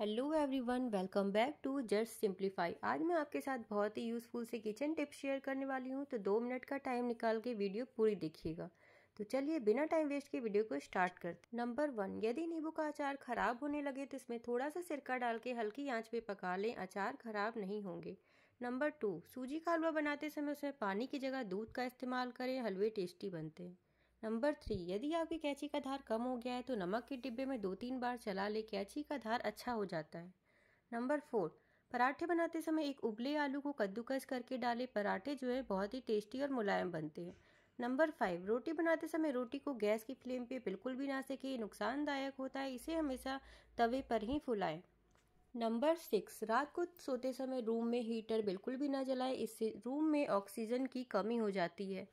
hello everyone welcome back to just simplify आज मैं आपके साथ बहुत ही यूज़फुल से किचन टिप्स शेयर करने वाली हूँ तो दो मिनट का टाइम निकाल के वीडियो पूरी देखिएगा तो चलिए बिना टाइम वेस्ट के वीडियो को स्टार्ट करते नंबर वन यदि नींबू का अचार खराब होने लगे तो इसमें थोड़ा सा सिरका डाल के हल्की आँच पे पका लें अचार खराब नहीं होंगे नंबर टू सूजी का हलवा बनाते समय उसमें पानी की जगह दूध का इस्तेमाल करें हलवे टेस्टी बनते हैं नंबर थ्री यदि आपकी कैंची का धार कम हो गया है तो नमक के डिब्बे में दो तीन बार चला ले कैंची का धार अच्छा हो जाता है नंबर फोर पराठे बनाते समय एक उबले आलू को कद्दूकस करके डाले पराठे जो है बहुत ही टेस्टी और मुलायम बनते हैं नंबर फाइव रोटी बनाते समय रोटी को गैस की फ्लेम पे बिल्कुल भी ना सके नुकसानदायक होता है इसे हमेशा तवे पर ही फुलाएं नंबर सिक्स रात को सोते समय रूम में हीटर बिल्कुल भी ना जलाएं इससे रूम में ऑक्सीजन की कमी हो जाती है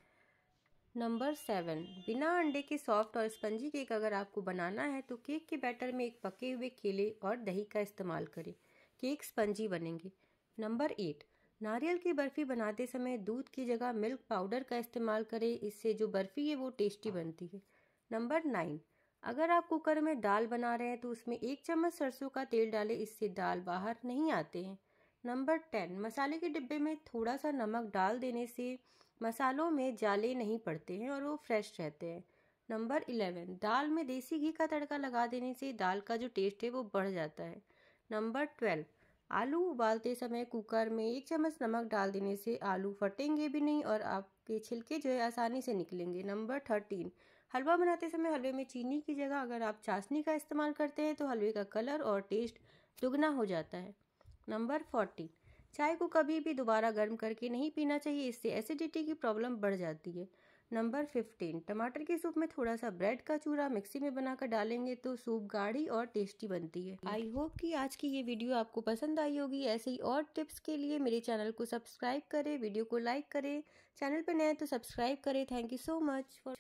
नंबर सेवन बिना अंडे के सॉफ्ट और स्पंजी केक अगर आपको बनाना है तो केक के बैटर में एक पके हुए केले और दही का इस्तेमाल करें केक स्पंजी बनेंगे नंबर एट नारियल की बर्फ़ी बनाते समय दूध की जगह मिल्क पाउडर का इस्तेमाल करें इससे जो बर्फ़ी है वो टेस्टी बनती है नंबर नाइन अगर आप कुकर में दाल बना रहे हैं तो उसमें एक चम्मच सरसों का तेल डालें इससे दाल बाहर नहीं आते हैं नंबर टेन मसाले के डिब्बे में थोड़ा सा नमक डाल देने से मसालों में जाले नहीं पड़ते हैं और वो फ्रेश रहते हैं नंबर इलेवन दाल में देसी घी का तड़का लगा देने से दाल का जो टेस्ट है वो बढ़ जाता है नंबर ट्वेल्व आलू उबालते समय कुकर में एक चम्मच नमक डाल देने से आलू फटेंगे भी नहीं और आपके छिलके जो है आसानी से निकलेंगे नंबर थर्टीन हलवा बनाते समय हलवे में चीनी की जगह अगर आप चाशनी का इस्तेमाल करते हैं तो हलवे का कलर और टेस्ट दुगना हो जाता है नंबर फोर्टीन चाय को कभी भी दोबारा गर्म करके नहीं पीना चाहिए इससे एसिडिटी की प्रॉब्लम बढ़ जाती है नंबर फिफ्टीन टमाटर के सूप में थोड़ा सा ब्रेड का चूरा मिक्सी में बनाकर डालेंगे तो सूप गाढ़ी और टेस्टी बनती है आई होप कि आज की ये वीडियो आपको पसंद आई होगी ऐसे ही और टिप्स के लिए मेरे चैनल को सब्सक्राइब करें वीडियो को लाइक करें चैनल पर नए तो सब्सक्राइब करें thank you so much for